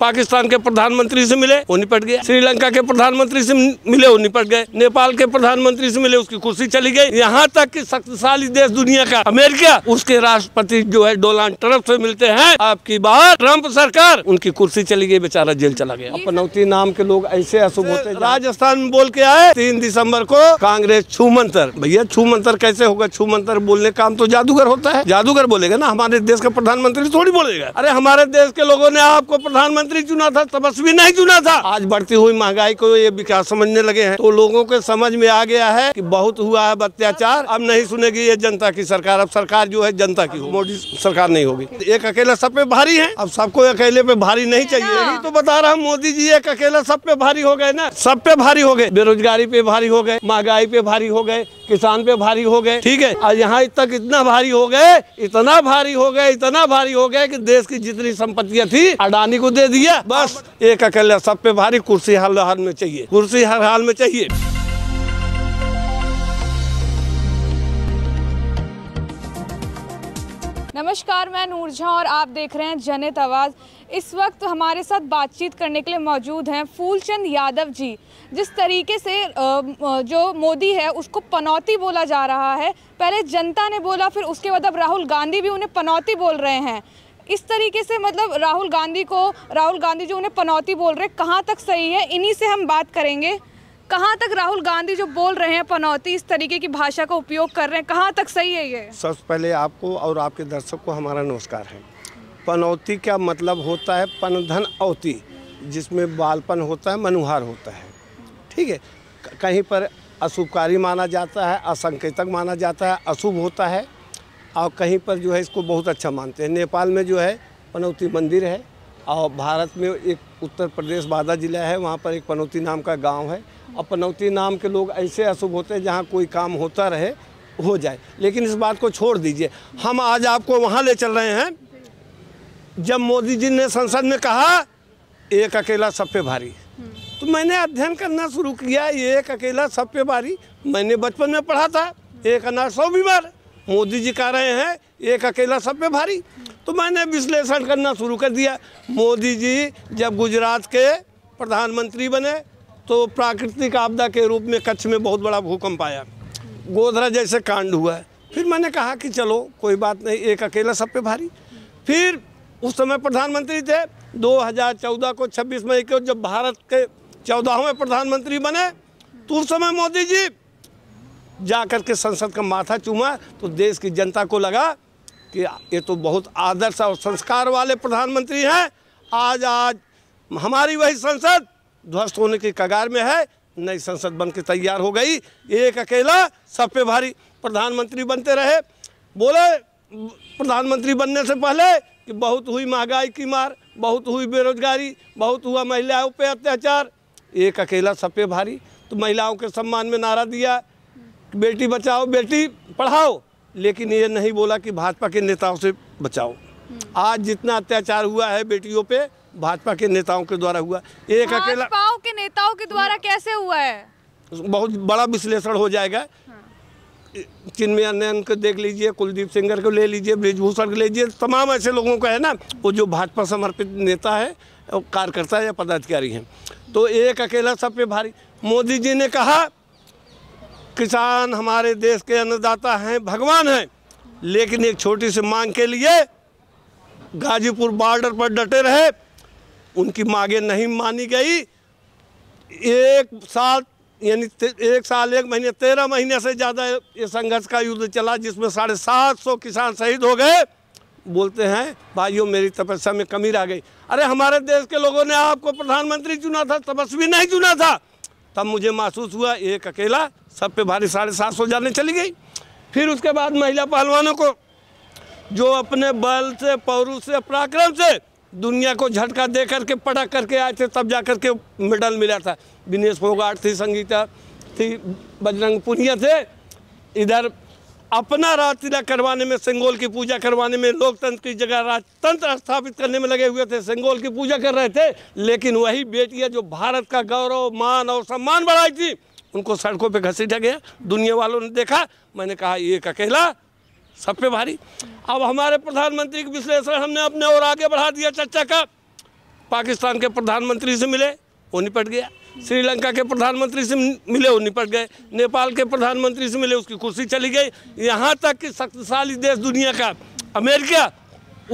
पाकिस्तान के प्रधानमंत्री से मिले वो निपट गए श्रीलंका के प्रधानमंत्री से मिले वो निपट गए नेपाल के प्रधानमंत्री से मिले उसकी कुर्सी चली गई यहाँ तक कि शक्तिशाली देश दुनिया का अमेरिका उसके राष्ट्रपति जो है डोनाल्ड ट्रंप से मिलते हैं आपकी बात ट्रंप सरकार उनकी कुर्सी चली गई बेचारा जेल चला गया पनौती नाम के लोग ऐसे अशुभ होते राजस्थान में बोल के आए तीन दिसम्बर को कांग्रेस छू मंत्र भैया छू मंत्र कैसे होगा छू मंत्र बोलने काम तो जादूगर होता है जादूगर बोलेगा ना हमारे देश का प्रधानमंत्री थोड़ी बोलेगा अरे हमारे देश के लोगों ने आपको प्रधानमंत्री मुख्यमंत्री चुना था तपस्वी नहीं चुना था आज बढ़ती हुई महंगाई को ये विकास समझने लगे हैं तो लोगों के समझ में आ गया है कि बहुत हुआ है अत्याचार अब नहीं सुनेगी ये जनता की सरकार अब सरकार जो है जनता की मोदी सरकार नहीं होगी एक अकेला सब पे भारी है अब सबको अकेले पे भारी नहीं चाहिए यही तो बता रहा हूँ मोदी जी एक अकेला सब पे भारी हो गए ना सब पे भारी हो गए बेरोजगारी पे भारी हो गए महंगाई पे भारी हो गए किसान पे भारी हो गए ठीक है और यहाँ तक इतना भारी हो गए इतना भारी हो गए इतना भारी हो गए कि देश की जितनी संपत्तियां थी अडानी को दे दिया बस एक अकेले सब पे भारी कुर्सी हर हाल में चाहिए कुर्सी हर हाल में चाहिए नमस्कार मैं नूरझा और आप देख रहे हैं जनित आवाज़ इस वक्त हमारे साथ बातचीत करने के लिए मौजूद हैं फूलचंद यादव जी जिस तरीके से जो मोदी है उसको पनौती बोला जा रहा है पहले जनता ने बोला फिर उसके बाद अब राहुल गांधी भी उन्हें पनौती बोल रहे हैं इस तरीके से मतलब राहुल गांधी को राहुल गांधी जो उन्हें पनौती बोल रहे हैं कहाँ तक सही है इन्हीं से हम बात करेंगे कहाँ तक राहुल गांधी जो बोल रहे हैं पनौती इस तरीके की भाषा का उपयोग कर रहे हैं कहाँ तक सही है ये सबसे पहले आपको और आपके दर्शक को हमारा नमस्कार है पनौती का मतलब होता है पनधन औती जिसमें बालपन होता है मनुहार होता है ठीक है कहीं पर अशुभकारी माना जाता है असंकेतक माना जाता है अशुभ होता है और कहीं पर जो है इसको बहुत अच्छा मानते हैं नेपाल में जो है पनौती मंदिर है और भारत में एक उत्तर प्रदेश बाधा जिला है वहाँ पर एक पनौती नाम का गांव है और पनौती नाम के लोग ऐसे अशुभ होते हैं जहाँ कोई काम होता रहे हो जाए लेकिन इस बात को छोड़ दीजिए हम आज आपको वहाँ ले चल रहे हैं जब मोदी जी ने संसद में कहा एक अकेला सब पे भारी तो मैंने अध्ययन करना शुरू किया एक अकेला सब पे भारी मैंने बचपन में पढ़ा था एक अनाज सौ बीमार मोदी जी कह रहे हैं एक अकेला सब पे भारी तो मैंने विश्लेषण करना शुरू कर दिया मोदी जी जब गुजरात के प्रधानमंत्री बने तो प्राकृतिक आपदा के रूप में कच्छ में बहुत बड़ा भूकंप आया गोधरा जैसे कांड हुआ है फिर मैंने कहा कि चलो कोई बात नहीं एक अकेला सब पे भारी फिर उस समय प्रधानमंत्री थे 2014 को 26 मई को जब भारत के चौदहवें प्रधानमंत्री बने तो उस समय मोदी जी जा कर के संसद का माथा चूमा तो देश की जनता को लगा कि ये तो बहुत आदर्श और संस्कार वाले प्रधानमंत्री हैं आज आज हमारी वही संसद ध्वस्त होने की कगार में है नई संसद बन के तैयार हो गई एक अकेला सब पे भारी प्रधानमंत्री बनते रहे बोले प्रधानमंत्री बनने से पहले कि बहुत हुई महंगाई की मार बहुत हुई बेरोजगारी बहुत हुआ महिलाओं पे अत्याचार एक अकेला सब पे भारी तो महिलाओं के सम्मान में नारा दिया बेटी बचाओ बेटी पढ़ाओ लेकिन ये नहीं बोला कि भाजपा के नेताओं से बचाओ आज जितना अत्याचार हुआ है बेटियों पे भाजपा के नेताओं के द्वारा हुआ एक अकेला के नेताओं के द्वारा कैसे हुआ है बहुत बड़ा विश्लेषण हो जाएगा चिन्मय नयन को देख लीजिए कुलदीप सिंगर को ले लीजिए ब्रिजभूषण को ले लीजिए तमाम ऐसे लोगों का है ना वो जो भाजपा समर्पित नेता है कार्यकर्ता या पदाधिकारी हैं तो एक अकेला सब पे भारी मोदी जी ने कहा किसान हमारे देश के अन्नदाता हैं भगवान हैं लेकिन एक छोटी सी मांग के लिए गाजीपुर बॉर्डर पर डटे रहे उनकी मांगे नहीं मानी गई एक साल यानी एक साल एक महीने तेरह महीने से ज़्यादा ये संघर्ष का युद्ध चला जिसमें साढ़े सात सौ किसान शहीद हो गए बोलते हैं भाइयों मेरी तपस्या में कमी रह गई अरे हमारे देश के लोगों ने आपको प्रधानमंत्री चुना था तपस्वी नहीं चुना था तब मुझे महसूस हुआ एक अकेला सब पे भारी साढ़े सात सौ जाने चली गई फिर उसके बाद महिला पहलवानों को जो अपने बल से पौरुष से पराक्रम से दुनिया को झटका दे करके पटक करके आए थे तब जा करके मेडल मिला था विनेश फोगाट थी संगीता थी बजरंग पुनिया थे इधर अपना राज तिलक करवाने में सिंगोल की पूजा करवाने में लोकतंत्र की जगह राजतंत्र स्थापित करने में लगे हुए थे सिंगोल की पूजा कर रहे थे लेकिन वही बेटियां जो भारत का गौरव मान और सम्मान बढ़ाई थी उनको सड़कों पे घसीटा गया दुनिया वालों ने देखा मैंने कहा एक अकेला सब पे भारी अब हमारे प्रधानमंत्री के विश्लेषण हमने अपने और आगे बढ़ा दिया चर्चा का पाकिस्तान के प्रधानमंत्री से मिले वो निपट गया श्रीलंका के प्रधानमंत्री से मिले वो निपट गए नेपाल के प्रधानमंत्री से मिले उसकी कुर्सी चली गई यहाँ तक कि शक्तिशाली देश दुनिया का अमेरिका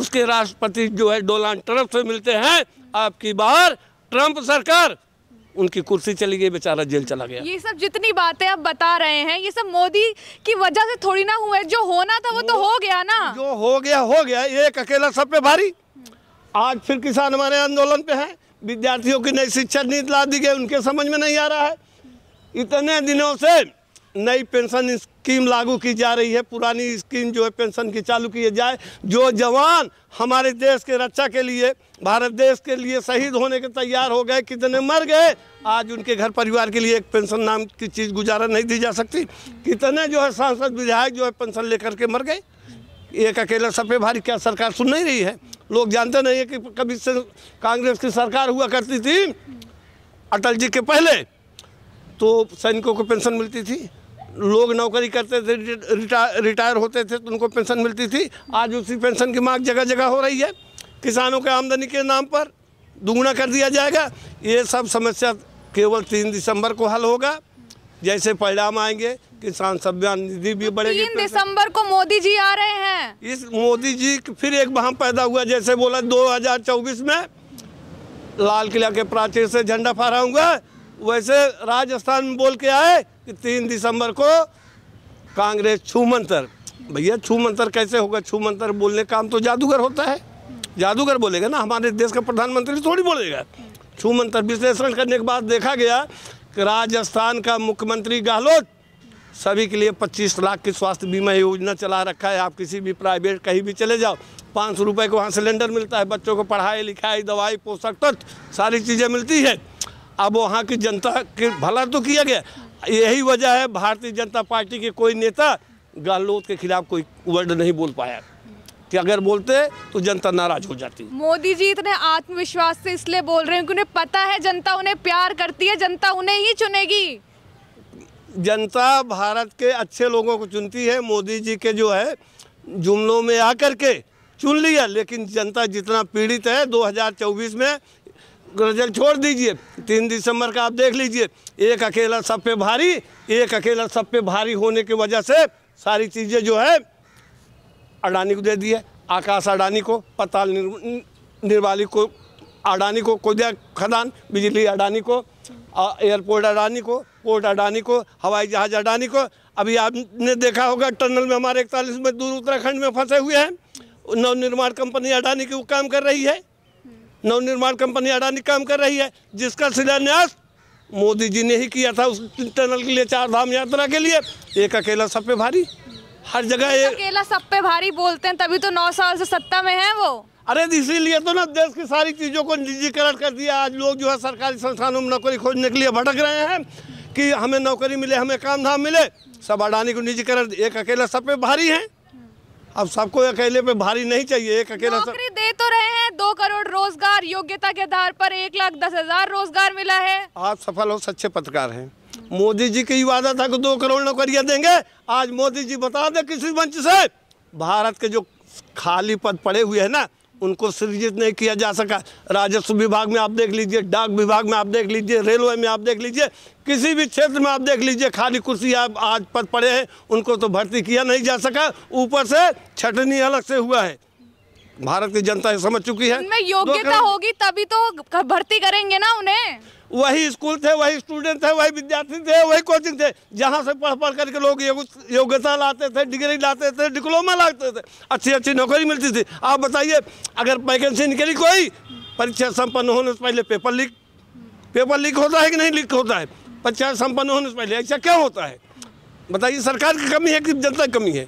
उसके राष्ट्रपति जो है डोनाल्ड ट्रंप से मिलते हैं आपकी बार ट्रंप सरकार उनकी कुर्सी चली गई बेचारा जेल चला गया ये सब जितनी बातें आप बता रहे हैं ये सब मोदी की वजह से थोड़ी ना हुआ जो होना था वो, वो तो हो गया ना जो हो गया हो गया एक अकेला सब पे भारी आज फिर किसान हमारे आंदोलन पे है विद्यार्थियों की नई शिक्षा नीति ला दी गई उनके समझ में नहीं आ रहा है इतने दिनों से नई पेंशन स्कीम लागू की जा रही है पुरानी स्कीम जो है पेंशन की चालू की जाए जो जवान हमारे देश के रक्षा के लिए भारत देश के लिए शहीद होने के तैयार हो गए कितने मर गए आज उनके घर परिवार के लिए एक पेंशन नाम की चीज़ गुजारा नहीं दी जा सकती कितने जो है सांसद विधायक जो है पेंशन लेकर के मर गए एक अकेला सफ़े भारी क्या सरकार सुन नहीं रही है लोग जानते नहीं है कि कभी से कांग्रेस की सरकार हुआ करती थी अटल जी के पहले तो सैनिकों को पेंशन मिलती थी लोग नौकरी करते थे रिटायर होते थे तो उनको पेंशन मिलती थी आज उसी पेंशन की मांग जगह जगह हो रही है किसानों के आमदनी के नाम पर दुगुना कर दिया जाएगा ये सब समस्या केवल तीन दिसंबर को हल होगा जैसे परिणाम आएंगे किसान सम्मान निधि भी तो बढ़ेगी तीन दिसंबर को मोदी जी आ रहे हैं इस मोदी जी फिर एक वहां पैदा हुआ जैसे बोला 2024 में लाल किला के प्राचीर से झंडा फहराऊंगा वैसे राजस्थान में बोल के आए कि तीन दिसंबर को कांग्रेस छूमंतर भैया छूमंतर कैसे होगा छूमंतर बोलने काम तो जादूगर होता है जादूगर बोलेगा ना हमारे देश का प्रधानमंत्री थोड़ी बोलेगा छूमंतर विश्लेषण करने के बाद देखा गया कि राजस्थान का मुख्यमंत्री गहलोत सभी के लिए 25 लाख की स्वास्थ्य बीमा योजना चला रखा है आप किसी भी प्राइवेट कहीं भी चले जाओ पाँच सौ रुपये को वहाँ सिलेंडर मिलता है बच्चों को पढ़ाई लिखाई दवाई पोषक तत्व सारी चीज़ें मिलती है अब वहाँ की जनता के भला तो किया गया यही वजह है भारतीय जनता पार्टी के कोई नेता गहलोत के खिलाफ कोई वर्ड नहीं बोल पाया कि अगर बोलते तो जनता नाराज हो जाती मोदी जी इतने आत्मविश्वास से इसलिए बोल रहे हैं कि उन्हें पता है जनता उन्हें प्यार करती है जनता उन्हें ही चुनेगी जनता भारत के अच्छे लोगों को चुनती है मोदी जी के जो है जुमलों में आकर के चुन लिया लेकिन जनता जितना पीड़ित है 2024 में गजल छोड़ दीजिए तीन दिसंबर का आप देख लीजिए एक अकेला सब पे भारी एक अकेला सब पे भारी होने की वजह से सारी चीज़ें जो है अडानी को दे दी है आकाश अडानी को पताल निर्वाली को अडानी को कोदिया खदान बिजली अडानी को एयरपोर्ट अडानी को पोर्ट अडानी को हवाई जहाज़ अडानी को अभी आपने देखा होगा टनल में हमारे इकतालीस मजदूर उत्तराखंड में फंसे हुए हैं नवनिर्माण कंपनी अडानी की काम कर रही है नवनिर्माण कंपनी अडानी काम कर रही है जिसका शिलान्यास मोदी जी ने ही किया था उस टनल के लिए चार धाम यात्रा के लिए एक अकेला सब पे भारी हर जगह एक अकेला सब पे भारी बोलते हैं तभी तो नौ साल से सत्ता में है वो अरे इसीलिए तो ना देश की सारी चीज़ों को निजीकरण कर दिया आज लोग जो है सरकारी संस्थानों में नौकरी खोजने के लिए भटक रहे हैं कि हमें नौकरी मिले हमें काम धाम मिले सब अडानी को निजीकरण एक अकेला सब पे भारी है अब सबको अकेले पे भारी नहीं चाहिए एक अकेला नौकरी दे तो रहे हैं दो करोड़ रोजगार योग्यता के आधार पर एक लाख दस हजार रोजगार मिला है आप सफल हो सच्चे पत्रकार हैं मोदी जी की वादा था कि दो करोड़ नौकरियां देंगे आज मोदी जी बता दे किसी मंच से भारत के जो खाली पद पड़े हुए है ना उनको सृजित नहीं किया जा सका राजस्व विभाग में आप देख लीजिए डाक विभाग में आप देख लीजिए रेलवे में आप देख लीजिए किसी भी क्षेत्र में आप देख लीजिए खाली कुर्सी आप आज पर पड़े हैं उनको तो भर्ती किया नहीं जा सका ऊपर से छटनी अलग से हुआ है भारत की जनता समझ चुकी है योग्यता होगी तभी तो भर्ती करेंगे ना उन्हें वही स्कूल थे वही स्टूडेंट थे वही विद्यार्थी थे वही कोचिंग थे जहाँ से पढ़ पढ़ करके लोग योग्यता लाते थे डिग्री लाते थे डिप्लोमा लाते थे अच्छी अच्छी नौकरी मिलती थी आप बताइए अगर वैकेंसी निकली कोई परीक्षा संपन्न होने से पहले पेपर लीक पेपर लीक होता है कि नहीं लीक होता है परीक्षा संपन्न होने से पहले ऐसा क्या होता है बताइए सरकार की कमी है कि जनता की कमी है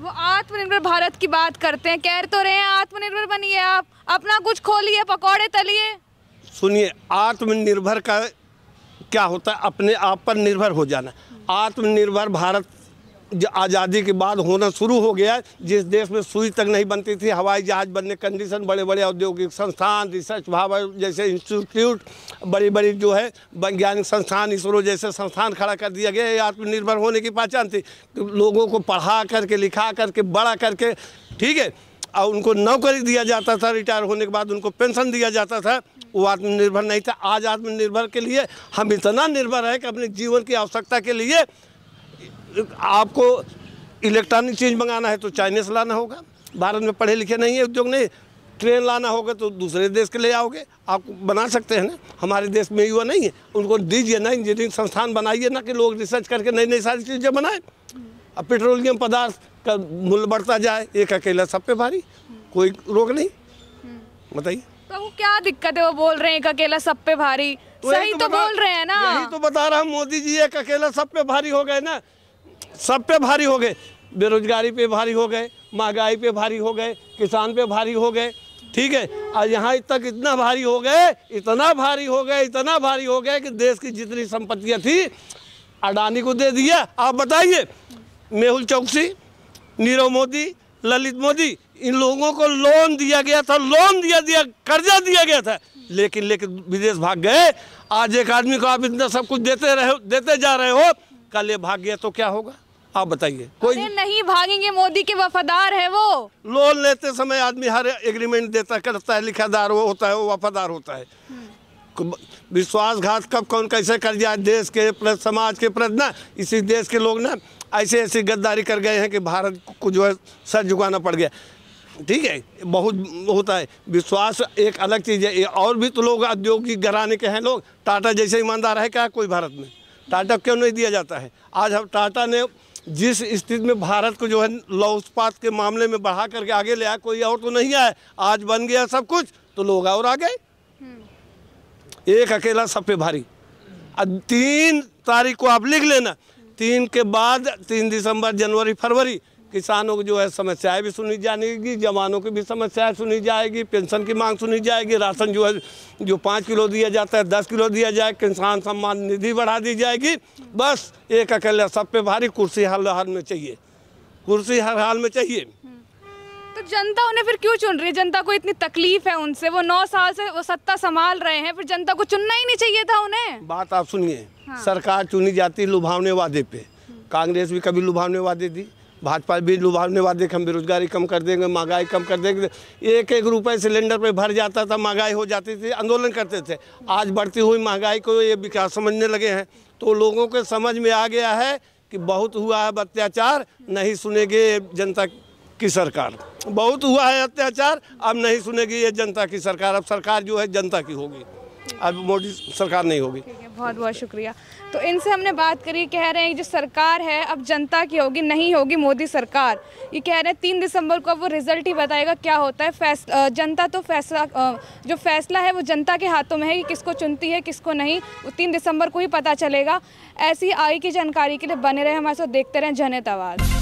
वो आत्मनिर्भर भारत की बात करते हैं कह तो रहे हैं आत्मनिर्भर बनिए आप अपना कुछ खोलिए पकौड़े तलिए सुनिए आत्मनिर्भर का क्या होता है अपने आप पर निर्भर हो जाना आत्मनिर्भर भारत आज़ादी के बाद होना शुरू हो गया जिस देश में सुई तक नहीं बनती थी हवाई जहाज़ बनने कंडीशन बड़े बड़े औद्योगिक संस्थान रिसर्च भाव जैसे इंस्टीट्यूट बड़ी बड़ी जो है वैज्ञानिक संस्थान इसरो जैसे संस्थान खड़ा कर दिया गया है आत्मनिर्भर होने की पहचान थी लोगों को पढ़ा करके लिखा करके बड़ा करके ठीक है और उनको नौकरी दिया जाता था रिटायर होने के बाद उनको पेंशन दिया जाता था वो आत्मनिर्भर नहीं था आज आत्मनिर्भर के लिए हम इतना निर्भर है कि अपने जीवन की आवश्यकता के लिए आपको इलेक्ट्रॉनिक चीज़ मंगाना है तो चाइनीस लाना होगा भारत में पढ़े लिखे नहीं है उद्योग नहीं ट्रेन लाना होगा तो दूसरे देश के ले आओगे आप बना सकते हैं ना हमारे देश में युवा नहीं है उनको दीजिए ना इंजीनियरिंग संस्थान बनाइए ना कि लोग रिसर्च करके नई नई सारी चीज़ें बनाएं अब पेट्रोलियम पदार्थ का मूल्य बढ़ता जाए एक अकेला सब पे भारी कोई रोक नहीं हम्म। बताइए तो क्या दिक्कत है वो बोल रहे हैं अकेला सब पे भारी तो सही तो, तो बोल रहे हैं ना यही तो बता रहा हूँ मोदी जी एक अकेला सब पे भारी हो गए ना सब पे भारी हो गए बेरोजगारी पे भारी हो गए महंगाई पे भारी हो गए किसान पे भारी हो गए ठीक है और यहाँ तक इतना भारी हो गए इतना भारी हो गए इतना भारी हो गए कि देश की जितनी संपत्तियाँ थी अडानी को दे दिया आप बताइए मेहुल चौकसी नीरव मोदी ललित मोदी इन लोगों को लोन दिया गया था लोन दिया दिया कर्जा दिया गया था लेकिन लेकिन विदेश भाग गए आज एक आदमी को आप इतना सब कुछ देते रहे देते जा रहे हो कल ये भाग गया तो क्या होगा आप बताइए कोई नहीं भागेंगे मोदी के वफादार है वो लोन लेते समय आदमी हर एग्रीमेंट देता करता है लिखादार वो होता है वो वफादार होता है हम्म। विश्वासघात कब कौन कैसे कर दिया देश के प्रति समाज के प्रति ना इसी देश के लोग ना ऐसे ऐसे गद्दारी कर गए हैं कि भारत को जो है सर झुकाना पड़ गया ठीक है बहुत होता है विश्वास एक अलग चीज़ है और भी तो लोग औद्योगिक घराने के हैं लोग टाटा जैसे ईमानदार है क्या कोई भारत में टाटा क्यों नहीं दिया जाता है आज हम टाटा ने जिस स्थिति में भारत को जो है लौ उत्पाद के मामले में बढ़ा करके आगे ले आया कोई और तो नहीं आया आज बन गया सब कुछ तो लोग और आ गए हम्म। एक अकेला सब पे भारी तीन तारीख को आप लिख लेना तीन के बाद तीन दिसंबर जनवरी फरवरी किसानों की जो है समस्याएं भी सुनी जानेगी जवानों की भी समस्याएं सुनी जाएगी पेंशन की मांग सुनी जाएगी राशन जो है जो पाँच किलो दिया जाता है दस किलो दिया जाए किसान सम्मान निधि बढ़ा दी जाएगी बस एक अकेला सब पे भारी कुर्सी हर हाल में चाहिए कुर्सी हर हाल में चाहिए तो जनता उन्हें फिर क्यों चुन रही है जनता को इतनी तकलीफ है उनसे वो नौ साल से वो सत्ता संभाल रहे हैं फिर जनता को चुनना ही नहीं चाहिए था उन्हें बात आप सुनिए हाँ। सरकार चुनी जाती है लुभावने वादे पे कांग्रेस भी कभी लुभावने वादे दी भाजपा भी लुभावने वादे हम बेरोजगारी कम कर देंगे महंगाई कम कर देंगे एक एक रुपये सिलेंडर पर भर जाता था महंगाई हो जाती थी आंदोलन करते थे आज बढ़ती हुई महंगाई को ये विकास समझने लगे हैं तो लोगों के समझ में आ गया है कि बहुत हुआ है अत्याचार नहीं सुनेंगे जनता की सरकार बहुत हुआ है अत्याचार अब नहीं सुनेगी ये जनता की सरकार अब सरकार जो है जनता की होगी अब मोदी सरकार नहीं होगी बहुत बहुत शुक्रिया तो इनसे हमने बात करी कह रहे हैं जो सरकार है अब जनता की होगी नहीं होगी मोदी सरकार ये कह रहे हैं तीन दिसंबर को अब वो रिजल्ट ही बताएगा क्या होता है फैस जनता तो फैसला जो फैसला है वो जनता के हाथों में है कि किसको चुनती है किसको नहीं वो तीन दिसंबर को ही पता चलेगा ऐसी आई की जानकारी के लिए बने रहे हमारे साथ देखते रहें जनता आवाज़